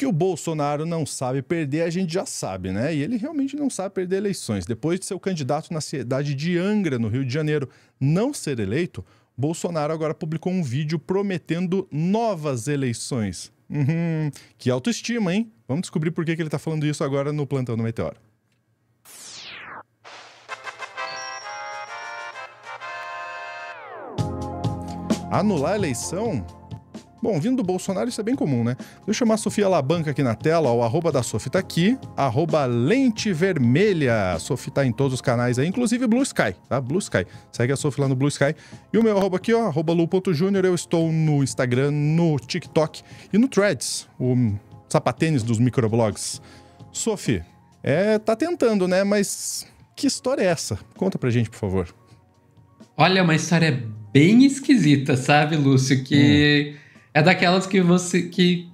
Que o Bolsonaro não sabe perder, a gente já sabe, né? E ele realmente não sabe perder eleições. Depois de seu candidato na cidade de Angra, no Rio de Janeiro, não ser eleito, Bolsonaro agora publicou um vídeo prometendo novas eleições. Uhum, que autoestima, hein? Vamos descobrir por que, ele está falando isso agora no Plantão do Meteoro. Anular a eleição? Bom, vindo do Bolsonaro, isso é bem comum, né? Deixa eu chamar a Sofia Labanca aqui na tela, ó, o arroba da Sofia tá aqui, arroba Lente Vermelha. A Sofia tá em todos os canais aí, inclusive Blue Sky, tá? Blue Sky. Segue a Sofia lá no Blue Sky. E o meu arroba aqui, ó, arroba lu.júnior. Eu estou no Instagram, no TikTok e no Threads, o sapatênis dos microblogs. Sofia, é, tá tentando, né? Mas que história é essa? Conta pra gente, por favor. Olha, uma história bem esquisita, sabe, Lúcio? Que... Hum é daquelas que você. que.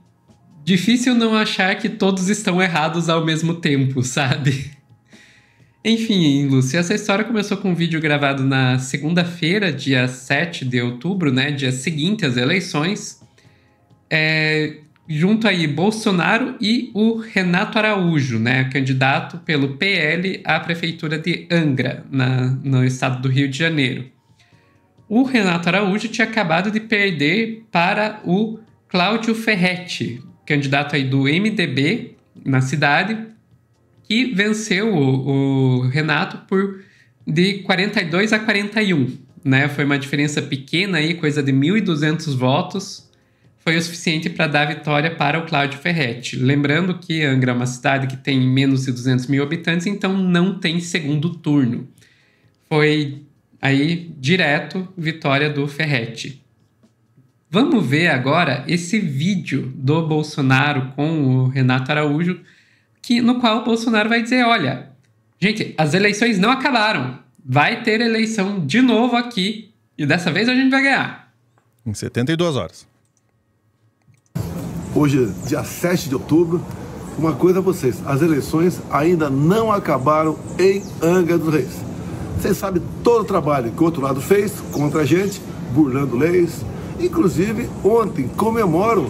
Difícil não achar que todos estão errados ao mesmo tempo, sabe? Enfim, Lúcia, essa história começou com um vídeo gravado na segunda-feira, dia 7 de outubro, né? Dia seguinte às eleições. É, junto aí Bolsonaro e o Renato Araújo, né? Candidato pelo PL à prefeitura de Angra, na, no estado do Rio de Janeiro. O Renato Araújo tinha acabado de perder para o Cláudio Ferretti, candidato aí do MDB na cidade, que venceu o, o Renato por de 42 a 41, né? Foi uma diferença pequena aí, coisa de 1.200 votos, foi o suficiente para dar vitória para o Cláudio Ferretti. Lembrando que Angra é uma cidade que tem menos de 200 mil habitantes, então não tem segundo turno. Foi Aí, direto, vitória do Ferretti. Vamos ver agora esse vídeo do Bolsonaro com o Renato Araújo, que, no qual o Bolsonaro vai dizer: olha, gente, as eleições não acabaram. Vai ter eleição de novo aqui e dessa vez a gente vai ganhar. Em 72 horas. Hoje, dia 7 de outubro, uma coisa a vocês: as eleições ainda não acabaram em Angra dos Reis. Vocês sabem todo o trabalho que o outro lado fez contra a gente, burlando leis. Inclusive, ontem comemoro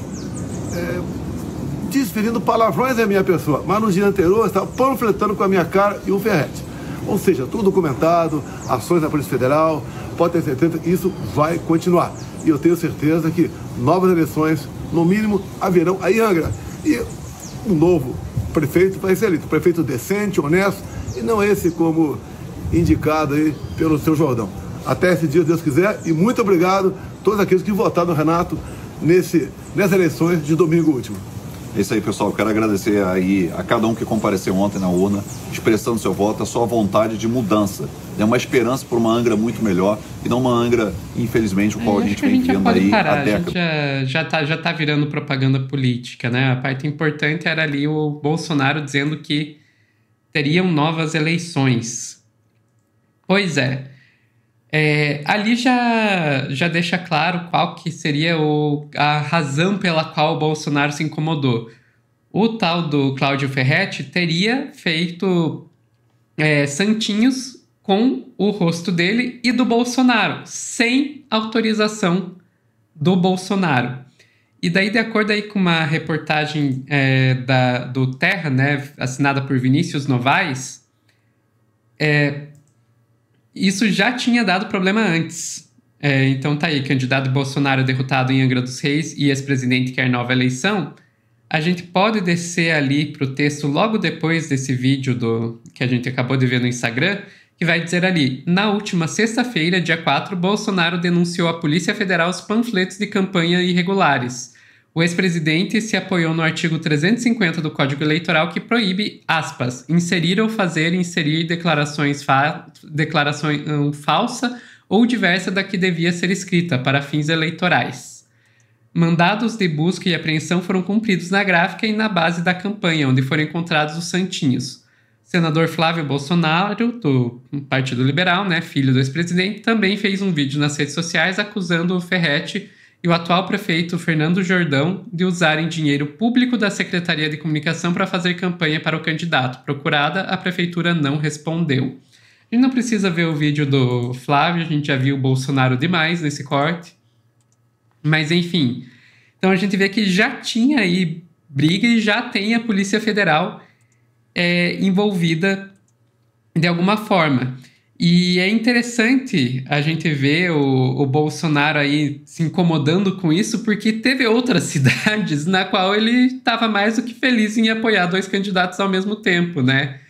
é, desferindo palavrões à minha pessoa, mas no dia anterior estava panfletando com a minha cara e o ferrete. Ou seja, tudo documentado, ações da Polícia Federal, pode ter certeza que isso vai continuar. E eu tenho certeza que novas eleições, no mínimo, haverão aí em Angra. E um novo prefeito vai ser eleito, prefeito decente, honesto, e não esse como indicado aí pelo seu Jordão. Até esse dia, Deus quiser, e muito obrigado a todos aqueles que votaram no Renato nesse, nessas eleições de domingo último. É isso aí, pessoal. Quero agradecer aí a cada um que compareceu ontem na urna, expressando seu voto, a sua vontade de mudança. É uma esperança por uma Angra muito melhor e não uma Angra, infelizmente, o qual é, a gente vem vivendo aí parar. há décadas. Já, é, já, tá, já tá virando propaganda política, né? A parte importante era ali o Bolsonaro dizendo que teriam novas eleições. Pois é. é. ali já, já deixa claro qual que seria o, a razão pela qual o Bolsonaro se incomodou. O tal do Cláudio Ferretti teria feito é, santinhos com o rosto dele e do Bolsonaro, sem autorização do Bolsonaro. E daí, de acordo aí com uma reportagem é, da, do Terra, né, assinada por Vinícius Novaes, é, isso já tinha dado problema antes. É, então tá aí, candidato Bolsonaro derrotado em Angra dos Reis e ex-presidente quer nova eleição. A gente pode descer ali pro texto logo depois desse vídeo do que a gente acabou de ver no Instagram, que vai dizer ali: na última sexta-feira, dia 4, Bolsonaro denunciou à Polícia Federal os panfletos de campanha irregulares. O ex-presidente se apoiou no artigo 350 do Código Eleitoral que proíbe, aspas, inserir ou fazer inserir declarações fa declaração um, falsa ou diversa da que devia ser escrita para fins eleitorais. Mandados de busca e apreensão foram cumpridos na gráfica e na base da campanha, onde foram encontrados os santinhos. Senador Flávio Bolsonaro, do Partido Liberal, né, filho do ex-presidente, também fez um vídeo nas redes sociais acusando o Ferretti e o atual prefeito Fernando Jordão de usarem dinheiro público da Secretaria de Comunicação para fazer campanha para o candidato. Procurada, a prefeitura não respondeu. A gente não precisa ver o vídeo do Flávio, a gente já viu o Bolsonaro demais nesse corte. Mas enfim. Então a gente vê que já tinha aí briga e já tem a Polícia Federal é, envolvida de alguma forma. E é interessante a gente ver o, o, Bolsonaro aí se incomodando com isso, porque teve outras cidades na qual ele estava mais do que feliz em apoiar dois candidatos ao mesmo tempo, né?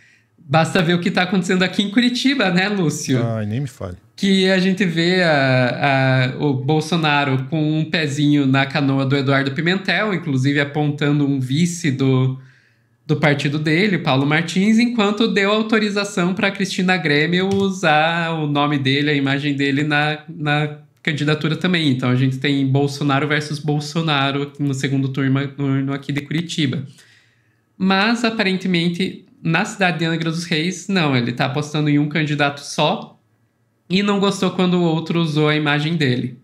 Basta ver o que está acontecendo aqui em Curitiba, né, Lúcio? Ai, nem me fale. Que a gente vê a, a, o Bolsonaro com um pezinho na canoa do Eduardo Pimentel, inclusive apontando um vice do, do partido dele, Paulo Martins, enquanto deu autorização para Cristina Grêmio usar o nome dele, a imagem dele na, na candidatura também. Então a gente tem Bolsonaro versus Bolsonaro no segundo turno, turno aqui de Curitiba. Mas aparentemente na cidade de Angra dos Reis, não, ele está apostando em um candidato só e não gostou quando o outro usou a imagem dele.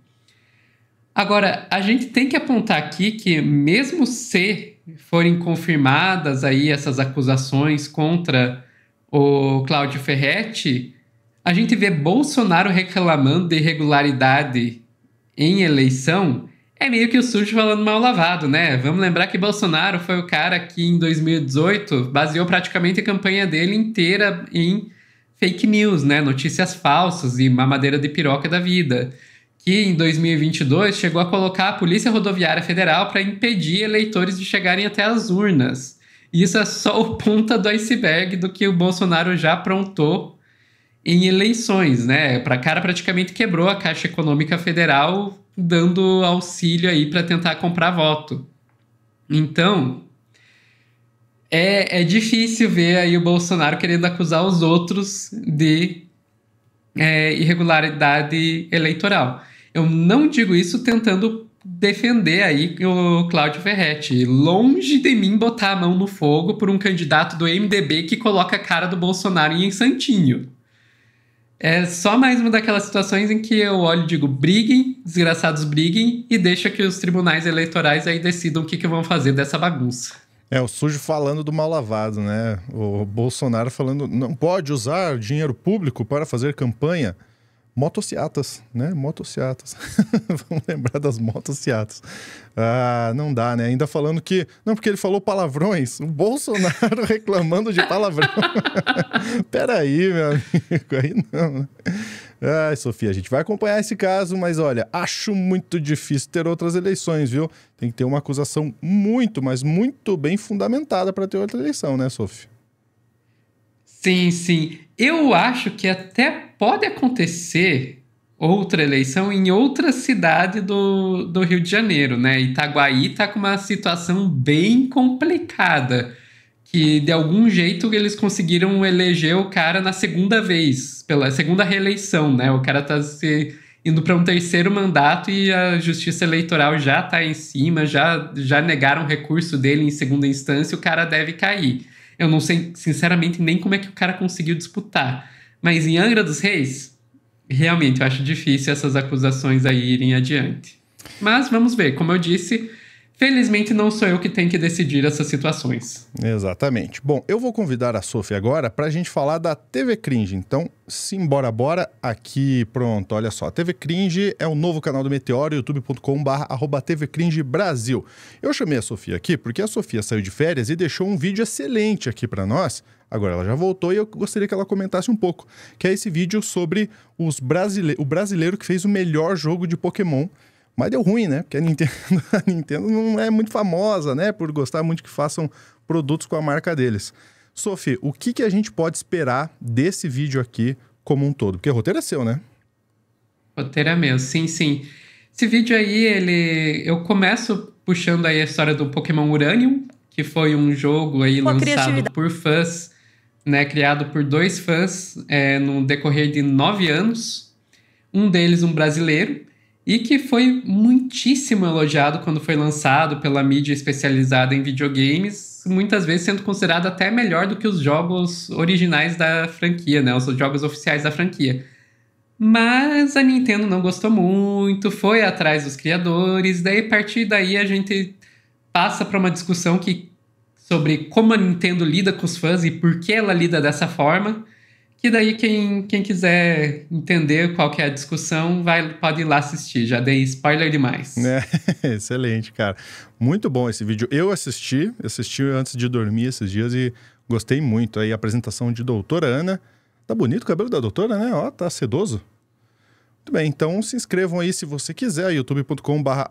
Agora, a gente tem que apontar aqui que, mesmo se forem confirmadas aí essas acusações contra o Cláudio Ferretti, a gente vê Bolsonaro reclamando de irregularidade em eleição, é meio que o sujo falando mal lavado, né? Vamos lembrar que Bolsonaro foi o cara que em 2018 baseou praticamente a campanha dele inteira em fake news, né? Notícias falsas e mamadeira de piroca da vida que em 2022 chegou a colocar a Polícia Rodoviária Federal para impedir eleitores de chegarem até as urnas. Isso é só o ponta do iceberg do que o Bolsonaro já aprontou em eleições, né? Para cara praticamente quebrou a Caixa Econômica Federal dando auxílio aí para tentar comprar voto. Então, é, é difícil ver aí o Bolsonaro querendo acusar os outros de é, irregularidade eleitoral. Eu não digo isso tentando defender aí o Cláudio Ferretti. Longe de mim botar a mão no fogo por um candidato do MDB que coloca a cara do Bolsonaro em Santinho. É só mais uma daquelas situações em que eu olho e digo: briguem, desgraçados briguem, e deixa que os tribunais eleitorais aí decidam o que, que vão fazer dessa bagunça. É, o sujo falando do mal lavado, né? O Bolsonaro falando: não pode usar dinheiro público para fazer campanha motociatas, né? Motociatas. Vamos lembrar das motociatas. Ah, não dá, né? Ainda falando que. Não, porque ele falou palavrões. O Bolsonaro reclamando de palavrão. Peraí, meu amigo. Aí não. Né? Ai, Sofia, a gente vai acompanhar esse caso, mas olha, acho muito difícil ter outras eleições, viu? Tem que ter uma acusação muito, mas muito bem fundamentada para ter outra eleição, né, Sofia? Sim, sim. Eu acho que até pode acontecer outra eleição em outra cidade do, do Rio de Janeiro, né? Itaguaí tá com uma situação bem complicada. Que de algum jeito eles conseguiram eleger o cara na segunda vez, pela segunda reeleição, né? O cara tá se indo para um terceiro mandato e a justiça eleitoral já tá em cima, já, já negaram o recurso dele em segunda instância, o cara deve cair. Eu não sei, sinceramente, nem como é que o cara conseguiu disputar. Mas em Angra dos Reis, realmente eu acho difícil essas acusações aí irem adiante. Mas vamos ver, como eu disse, Felizmente não sou eu que tenho que decidir essas situações. Exatamente. Bom, eu vou convidar a Sofia agora para a gente falar da TV Cringe. Então, simbora, bora. Aqui, pronto, olha só. TV Cringe é o novo canal do Meteoro, youtube.com.br TV Cringe Brasil. Eu chamei a Sofia aqui porque a Sofia saiu de férias e deixou um vídeo excelente aqui para nós. Agora ela já voltou e eu gostaria que ela comentasse um pouco, que é esse vídeo sobre os brasile... o brasileiro que fez o melhor jogo de Pokémon mas deu ruim, né? Porque a Nintendo, a Nintendo não é muito famosa, né? Por gostar muito que façam produtos com a marca deles. Sophie, o que, que a gente pode esperar desse vídeo aqui como um todo? Porque o roteiro é seu, né? Roteiro é meu, sim, sim. Esse vídeo aí, ele. Eu começo puxando aí a história do Pokémon Uranium, que foi um jogo aí lançado por fãs, né? Criado por dois fãs é, no decorrer de nove anos. Um deles, um brasileiro e que foi muitíssimo elogiado quando foi lançado pela mídia especializada em videogames, muitas vezes sendo considerado até melhor do que os jogos originais da franquia, né, os jogos oficiais da franquia. Mas a Nintendo não gostou muito, foi atrás dos criadores, daí a partir daí a gente passa para uma discussão que sobre como a Nintendo lida com os fãs e por que ela lida dessa forma que daí quem, quem quiser entender qual que é a discussão vai, pode ir lá assistir. Já dei spoiler demais. É, excelente, cara. Muito bom esse vídeo. Eu assisti, assisti antes de dormir esses dias e gostei muito. Aí a apresentação de doutora Ana. Tá bonito o cabelo da doutora, né? Ó, tá sedoso. Muito bem, então se inscrevam aí se você quiser, youtubecom barra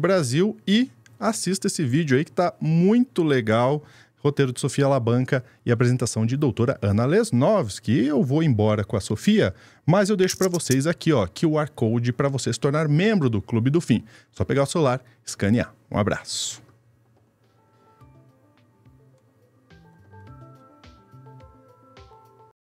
Brasil e assista esse vídeo aí que tá muito legal roteiro de Sofia Labanca e apresentação de doutora Ana Lesnovski. Eu vou embora com a Sofia, mas eu deixo para vocês aqui, ó, QR Code para você se tornar membro do Clube do Fim. Só pegar o celular, escanear. Um abraço.